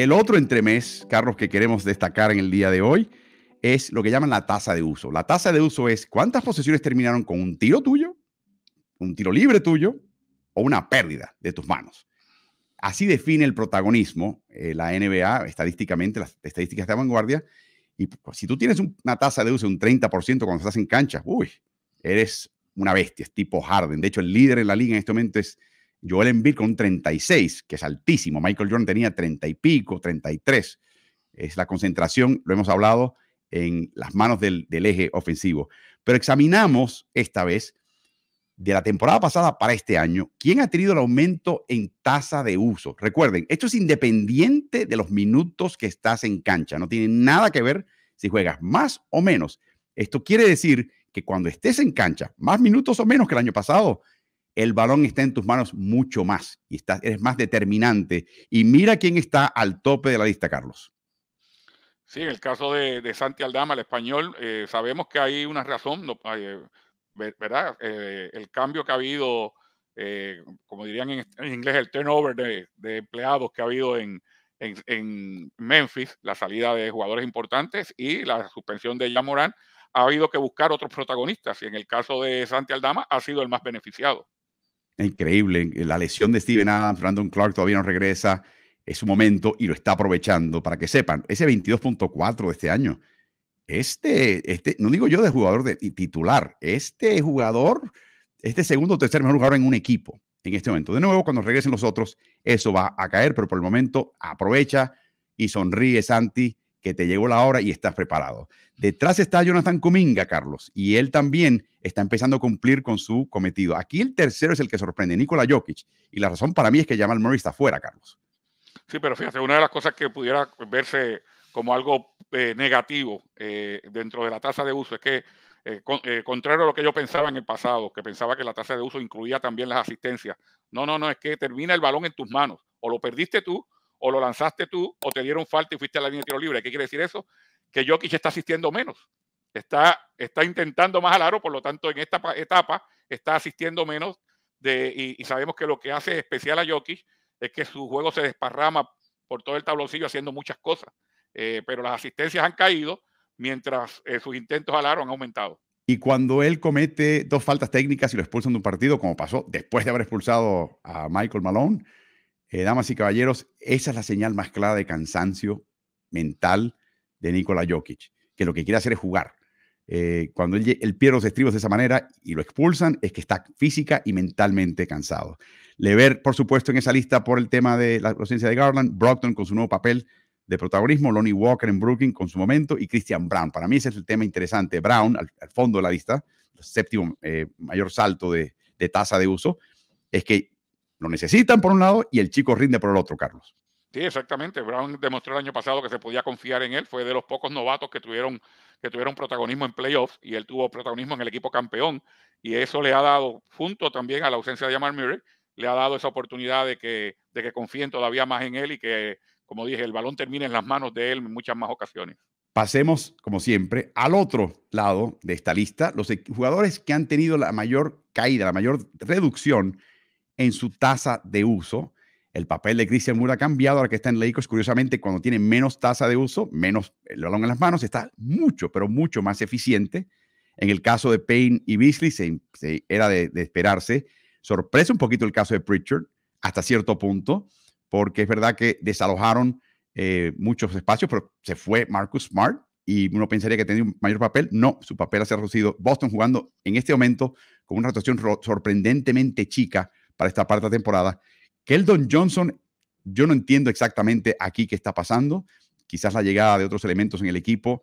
El otro entremés, Carlos, que queremos destacar en el día de hoy es lo que llaman la tasa de uso. La tasa de uso es cuántas posesiones terminaron con un tiro tuyo, un tiro libre tuyo o una pérdida de tus manos. Así define el protagonismo eh, la NBA estadísticamente, las estadísticas de vanguardia. Y pues, si tú tienes una tasa de uso de un 30% cuando estás en cancha, uy, eres una bestia, es tipo Harden. De hecho, el líder en la liga en este momento es Joel Embiid con 36, que es altísimo. Michael Jordan tenía 30 y pico, 33. Es la concentración, lo hemos hablado, en las manos del, del eje ofensivo. Pero examinamos esta vez, de la temporada pasada para este año, quién ha tenido el aumento en tasa de uso. Recuerden, esto es independiente de los minutos que estás en cancha. No tiene nada que ver si juegas más o menos. Esto quiere decir que cuando estés en cancha, más minutos o menos que el año pasado, el balón está en tus manos mucho más y estás, eres más determinante. Y mira quién está al tope de la lista, Carlos. Sí, en el caso de, Santi Aldama, el español, eh, sabemos que hay una razón, eh, ¿verdad? Eh, el cambio que ha habido, como dirían en, inglés, el turnover de, empleados que ha habido en, Memphis, la salida de jugadores importantes y la suspensión de Yamorán, ha habido que buscar otros protagonistas y en el caso de Santi Aldama ha sido el más beneficiado. Increíble. Eh, la lesión de Steven Adams, Brandon Clark todavía no regresa. Es su momento y lo está aprovechando. Para que sepan, ese 22.4 de este año, este, este, no digo yo de jugador titular, este jugador, este segundo o tercer mejor jugador en un equipo en este momento. De nuevo, cuando regresen los otros, eso va a caer, pero por el momento aprovecha y sonríe Santi que te llegó la hora y estás preparado. Detrás está Jonathan Cominga, Carlos, y él también está empezando a cumplir con su cometido. Aquí el tercero es el que sorprende, Nikola Jokic, y la razón para mí es que Jamal Murray está fuera, Carlos. Sí, pero fíjate, una de las cosas que pudiera verse como algo eh, negativo eh, dentro de la tasa de uso es que, eh, contrario a lo que yo pensaba en el pasado, que pensaba que la tasa de uso incluía también las asistencias, no, no, no, es que termina el balón en tus manos, o lo perdiste tú o lo lanzaste tú, o te dieron falta y fuiste a la línea de tiro libre. ¿Qué quiere decir eso? Que Jokic está asistiendo menos. Está, está intentando más al aro, por lo tanto, en esta etapa está asistiendo menos. De, y, sabemos que lo que hace especial a Jokic es que su juego se desparrama por todo el tabloncillo haciendo muchas cosas. Eh, pero las asistencias han caído mientras eh, sus intentos al aro han aumentado. Y cuando él comete dos faltas técnicas y lo expulsan de un partido, como pasó después de haber expulsado a Michael Malone, eh, damas y caballeros, esa es la señal más clara de cansancio mental de Nikola Jokic, que lo que quiere hacer es jugar. Eh, cuando él, pierde los estribos de esa manera y lo expulsan, es que está física y mentalmente cansado. ver, por supuesto, en esa lista por el tema de la ausencia de Garland, Brockton con su nuevo papel de protagonismo, Lonnie Walker en Brooklyn con su momento y Christian Brown. Para mí ese es el tema interesante. Brown, al, fondo de la lista, séptimo eh, mayor salto de tasa de uso, es que lo necesitan por un lado y el chico rinde por el otro, Carlos. Sí, exactamente. Brown demostró el año pasado que se podía confiar en él. Fue de los pocos novatos que tuvieron, que tuvieron protagonismo en playoffs y él tuvo protagonismo en el equipo campeón. Y eso le ha dado, junto también a la ausencia de Jamal Murray, le ha dado esa oportunidad de que, de que confíen todavía más en él y que, como dije, el balón termine en las manos de él en muchas más ocasiones. Pasemos, como siempre, al otro lado de esta lista, los jugadores que han tenido la mayor caída, la mayor reducción en su tasa de uso. El papel de Christian Moore ha cambiado ahora que está en Lakers. Curiosamente, cuando tiene menos tasa de uso, menos el balón en las manos, está mucho, pero mucho más eficiente. En el caso de Payne y Beasley, se, era de, esperarse. Sorpresa un poquito el caso de Pritchard, hasta cierto punto, porque es verdad que desalojaron eh, muchos espacios, pero se fue Marcus Smart y uno pensaría que tenía un mayor papel. No, su papel se ha reducido. Boston jugando en este momento con una rotación sorprendentemente chica para esta parte de temporada. Keldon Johnson, yo no entiendo exactamente aquí qué está pasando. Quizás la llegada de otros elementos en el equipo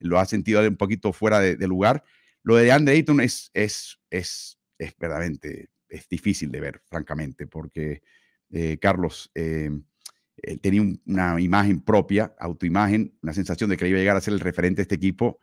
lo ha sentido un poquito fuera de, lugar. Lo de Andre dayton es, es, es, verdaderamente es difícil de ver, francamente, porque eh, Carlos eh, tenía una imagen propia, autoimagen, una sensación de que iba a llegar a ser el referente de este equipo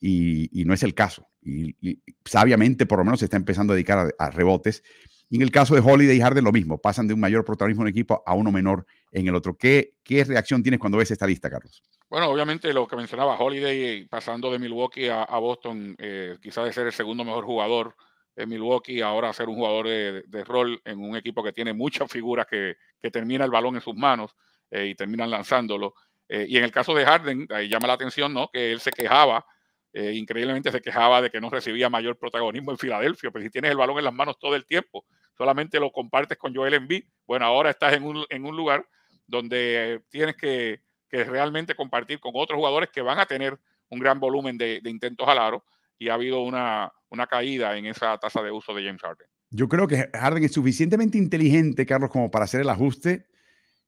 y no es el caso y, sabiamente por lo menos se está empezando a dedicar a, rebotes. Y en el caso de Holiday y Harden lo mismo, pasan de un mayor protagonismo en equipo a uno menor en el otro. ¿Qué, qué reacción tienes cuando ves esta lista, Carlos? Bueno, obviamente lo que mencionaba Holiday pasando de Milwaukee a, Boston, eh, quizás de ser el segundo mejor jugador en Milwaukee, ahora ser un jugador de, rol en un equipo que tiene muchas figuras que, termina el balón en sus manos eh, y terminan lanzándolo. Eh, y en el caso de Harden, ahí llama la atención, ¿no? Que él se quejaba eh, increíblemente se quejaba de que no recibía mayor protagonismo en Filadelfia, pero pues, si tienes el balón en las manos todo el tiempo, solamente lo compartes con Joel Embiid. Bueno, ahora estás en un, lugar donde tienes que, realmente compartir con otros jugadores que van a tener un gran volumen de, intentos al aro y ha habido una, caída en esa tasa de uso de James Harden. Yo creo que Harden es suficientemente inteligente, Carlos, como para hacer el ajuste.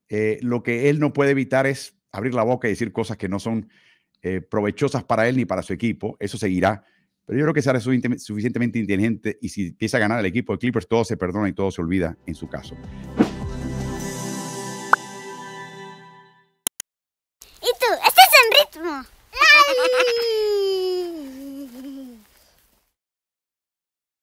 Eh, lo que él no puede evitar es abrir la boca y decir cosas que no son eh, provechosas para él ni para su equipo. Eso seguirá. Pero yo creo que será suficientemente inteligente y si empieza a ganar el equipo de Clippers, todo se perdona y todo se olvida en su caso.